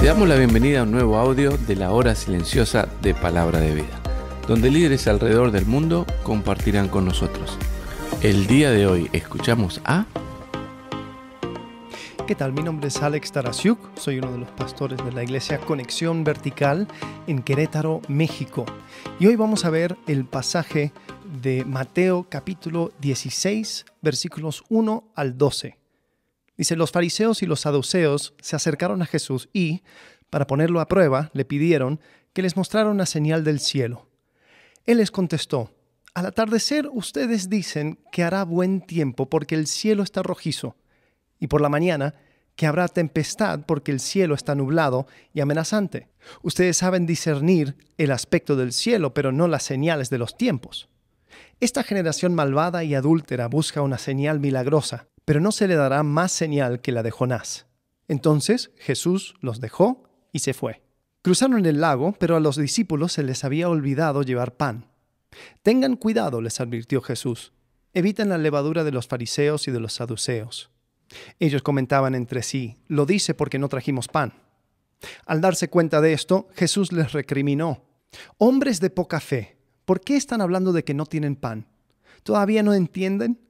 Te damos la bienvenida a un nuevo audio de la hora silenciosa de Palabra de Vida, donde líderes alrededor del mundo compartirán con nosotros. El día de hoy escuchamos a... ¿Qué tal? Mi nombre es Alex Tarasiuk, soy uno de los pastores de la iglesia Conexión Vertical en Querétaro, México. Y hoy vamos a ver el pasaje de Mateo capítulo 16, versículos 1 al 12. Dice, los fariseos y los saduceos se acercaron a Jesús y, para ponerlo a prueba, le pidieron que les mostrara una señal del cielo. Él les contestó, al atardecer ustedes dicen que hará buen tiempo porque el cielo está rojizo, y por la mañana que habrá tempestad porque el cielo está nublado y amenazante. Ustedes saben discernir el aspecto del cielo, pero no las señales de los tiempos. Esta generación malvada y adúltera busca una señal milagrosa, pero no se le dará más señal que la de Jonás. Entonces Jesús los dejó y se fue. Cruzaron el lago, pero a los discípulos se les había olvidado llevar pan. Tengan cuidado, les advirtió Jesús. Eviten la levadura de los fariseos y de los saduceos. Ellos comentaban entre sí, lo dice porque no trajimos pan. Al darse cuenta de esto, Jesús les recriminó, Hombres de poca fe, ¿por qué están hablando de que no tienen pan? ¿Todavía no entienden?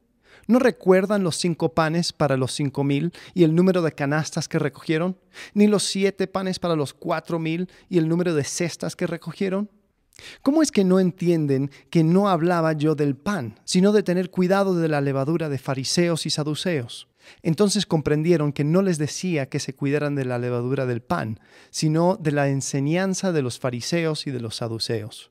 ¿No recuerdan los cinco panes para los cinco mil y el número de canastas que recogieron? ¿Ni los siete panes para los cuatro mil y el número de cestas que recogieron? ¿Cómo es que no entienden que no hablaba yo del pan, sino de tener cuidado de la levadura de fariseos y saduceos? Entonces comprendieron que no les decía que se cuidaran de la levadura del pan, sino de la enseñanza de los fariseos y de los saduceos.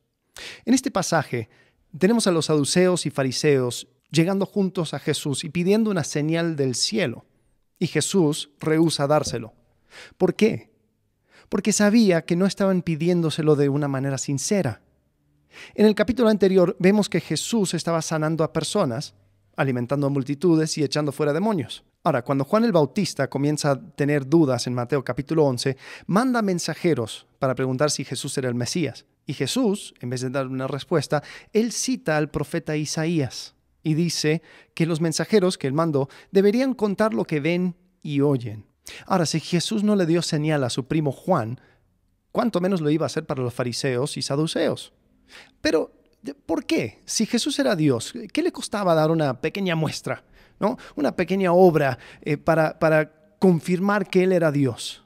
En este pasaje tenemos a los saduceos y fariseos llegando juntos a Jesús y pidiendo una señal del cielo. Y Jesús rehúsa dárselo. ¿Por qué? Porque sabía que no estaban pidiéndoselo de una manera sincera. En el capítulo anterior vemos que Jesús estaba sanando a personas, alimentando a multitudes y echando fuera demonios. Ahora, cuando Juan el Bautista comienza a tener dudas en Mateo capítulo 11, manda mensajeros para preguntar si Jesús era el Mesías. Y Jesús, en vez de dar una respuesta, él cita al profeta Isaías y dice que los mensajeros que él mandó deberían contar lo que ven y oyen. Ahora, si Jesús no le dio señal a su primo Juan, cuánto menos lo iba a hacer para los fariseos y saduceos. Pero, ¿por qué? Si Jesús era Dios, ¿qué le costaba dar una pequeña muestra, ¿no? una pequeña obra eh, para, para confirmar que Él era Dios?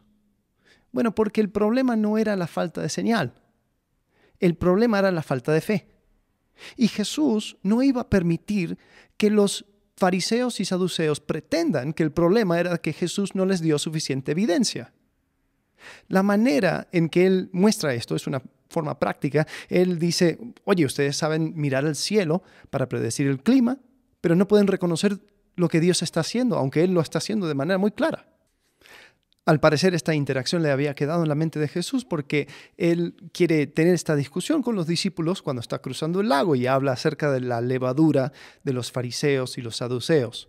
Bueno, porque el problema no era la falta de señal, el problema era la falta de fe. Y Jesús no iba a permitir que los fariseos y saduceos pretendan que el problema era que Jesús no les dio suficiente evidencia. La manera en que él muestra esto es una forma práctica. Él dice, oye, ustedes saben mirar al cielo para predecir el clima, pero no pueden reconocer lo que Dios está haciendo, aunque Él lo está haciendo de manera muy clara. Al parecer esta interacción le había quedado en la mente de Jesús porque él quiere tener esta discusión con los discípulos cuando está cruzando el lago y habla acerca de la levadura de los fariseos y los saduceos.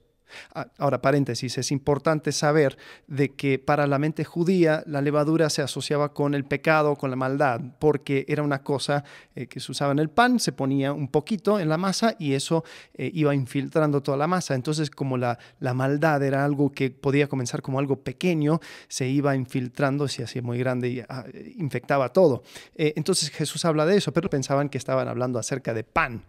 Ah, ahora, paréntesis, es importante saber de que para la mente judía la levadura se asociaba con el pecado, con la maldad, porque era una cosa eh, que se usaba en el pan, se ponía un poquito en la masa y eso eh, iba infiltrando toda la masa. Entonces, como la, maldad era algo que podía comenzar como algo pequeño, se iba infiltrando, se hacía muy grande y ah, infectaba todo. Eh, entonces Jesús habla de eso, pero pensaban que estaban hablando acerca de pan.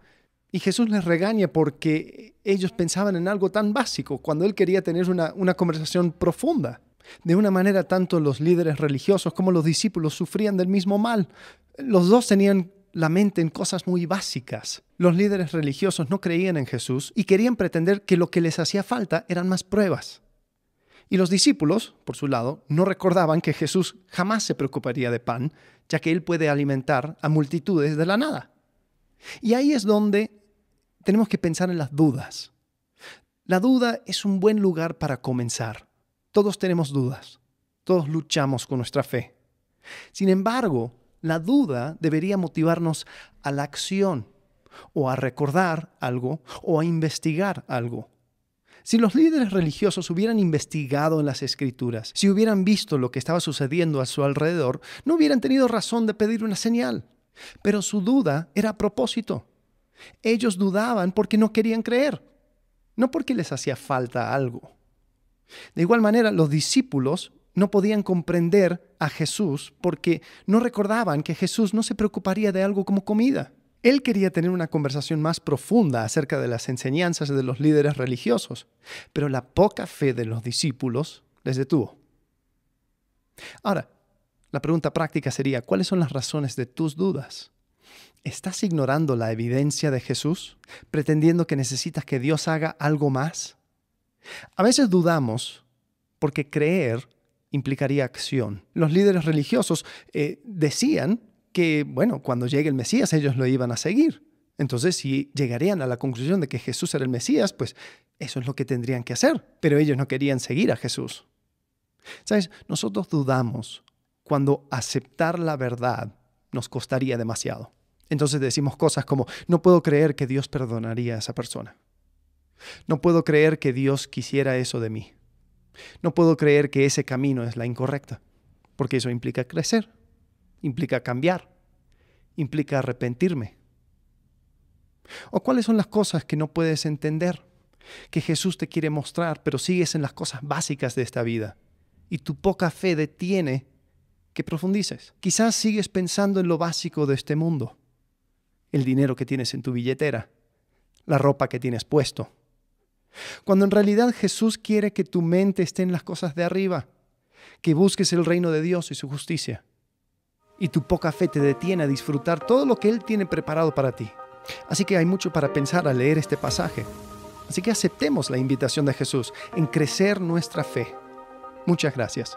Y Jesús les regaña porque ellos pensaban en algo tan básico, cuando él quería tener una, una conversación profunda. De una manera, tanto los líderes religiosos como los discípulos sufrían del mismo mal. Los dos tenían la mente en cosas muy básicas. Los líderes religiosos no creían en Jesús y querían pretender que lo que les hacía falta eran más pruebas. Y los discípulos, por su lado, no recordaban que Jesús jamás se preocuparía de pan, ya que él puede alimentar a multitudes de la nada. Y ahí es donde tenemos que pensar en las dudas. La duda es un buen lugar para comenzar. Todos tenemos dudas. Todos luchamos con nuestra fe. Sin embargo, la duda debería motivarnos a la acción o a recordar algo o a investigar algo. Si los líderes religiosos hubieran investigado en las escrituras, si hubieran visto lo que estaba sucediendo a su alrededor, no hubieran tenido razón de pedir una señal. Pero su duda era a propósito. Ellos dudaban porque no querían creer, no porque les hacía falta algo. De igual manera, los discípulos no podían comprender a Jesús porque no recordaban que Jesús no se preocuparía de algo como comida. Él quería tener una conversación más profunda acerca de las enseñanzas de los líderes religiosos, pero la poca fe de los discípulos les detuvo. Ahora, la pregunta práctica sería, ¿cuáles son las razones de tus dudas? ¿Estás ignorando la evidencia de Jesús, pretendiendo que necesitas que Dios haga algo más? A veces dudamos porque creer implicaría acción. Los líderes religiosos eh, decían que, bueno, cuando llegue el Mesías ellos lo iban a seguir. Entonces, si llegarían a la conclusión de que Jesús era el Mesías, pues eso es lo que tendrían que hacer. Pero ellos no querían seguir a Jesús. ¿Sabes? Nosotros dudamos cuando aceptar la verdad nos costaría demasiado. Entonces decimos cosas como, no puedo creer que Dios perdonaría a esa persona. No puedo creer que Dios quisiera eso de mí. No puedo creer que ese camino es la incorrecta, porque eso implica crecer, implica cambiar, implica arrepentirme. ¿O cuáles son las cosas que no puedes entender, que Jesús te quiere mostrar, pero sigues en las cosas básicas de esta vida? Y tu poca fe detiene que profundices. Quizás sigues pensando en lo básico de este mundo. El dinero que tienes en tu billetera, la ropa que tienes puesto. Cuando en realidad Jesús quiere que tu mente esté en las cosas de arriba, que busques el reino de Dios y su justicia. Y tu poca fe te detiene a disfrutar todo lo que Él tiene preparado para ti. Así que hay mucho para pensar al leer este pasaje. Así que aceptemos la invitación de Jesús en crecer nuestra fe. Muchas gracias.